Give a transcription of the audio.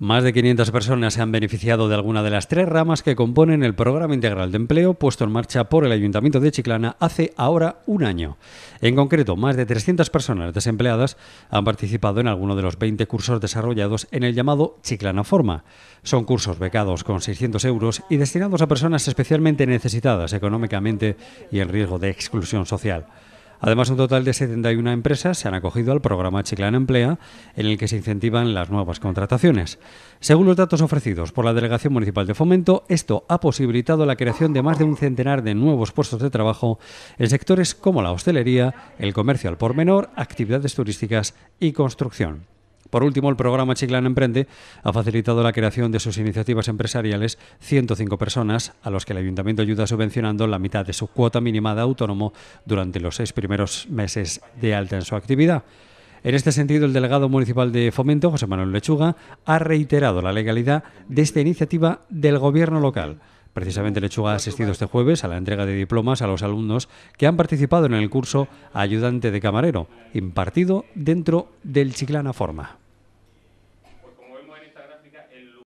Más de 500 personas se han beneficiado de alguna de las tres ramas que componen el programa integral de empleo puesto en marcha por el Ayuntamiento de Chiclana hace ahora un año. En concreto, más de 300 personas desempleadas han participado en alguno de los 20 cursos desarrollados en el llamado Chiclana Forma. Son cursos becados con 600 euros y destinados a personas especialmente necesitadas económicamente y en riesgo de exclusión social. Además, un total de 71 empresas se han acogido al programa Chiclan Emplea, en el que se incentivan las nuevas contrataciones. Según los datos ofrecidos por la Delegación Municipal de Fomento, esto ha posibilitado la creación de más de un centenar de nuevos puestos de trabajo en sectores como la hostelería, el comercio al por menor, actividades turísticas y construcción. Por último, el programa Chiclana Emprende ha facilitado la creación de sus iniciativas empresariales 105 personas, a los que el ayuntamiento ayuda subvencionando la mitad de su cuota mínima de autónomo durante los seis primeros meses de alta en su actividad. En este sentido, el delegado municipal de Fomento, José Manuel Lechuga, ha reiterado la legalidad de esta iniciativa del gobierno local. Precisamente Lechuga ha asistido este jueves a la entrega de diplomas a los alumnos que han participado en el curso Ayudante de Camarero, impartido dentro del Chiclana Forma.